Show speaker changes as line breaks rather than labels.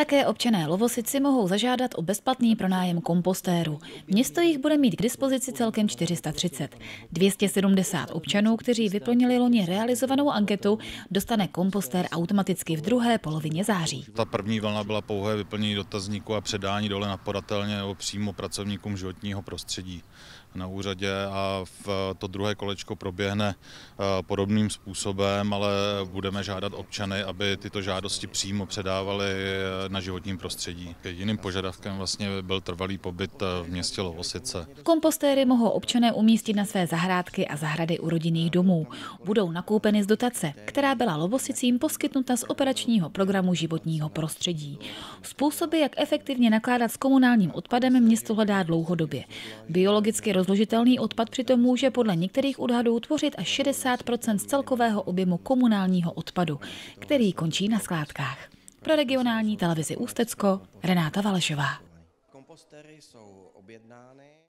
Také občané Lovosici mohou zažádat o bezplatný pronájem kompostéru. Město jich bude mít k dispozici celkem 430. 270 občanů, kteří vyplnili loni realizovanou anketu, dostane kompostér automaticky v druhé polovině září.
Ta první vlna byla pouhé vyplnění dotazníku a předání dole na podatelně nebo přímo pracovníkům životního prostředí na úřadě a v to druhé kolečko proběhne eh, podobným způsobem, ale budeme žádat občany, aby tyto žádosti přímo předávali eh, na životním prostředí. Jiným požadavkem vlastně byl trvalý pobyt eh, v městě Lovosice.
Kompostéry mohou občané umístit na své zahrádky a zahrady u rodinných domů. Budou nakoupeny z dotace, která byla Lovosicím poskytnuta z operačního programu životního prostředí. Způsoby, jak efektivně nakládat s komunálním odpadem, město hledá dlouhodobě. Biologicky rozložitelný odpad přitom může podle některých odhadů tvořit až 60 z celkového objemu komunálního odpadu, který končí na skládkách. Pro regionální televizi Ústecko Renáta Valešová.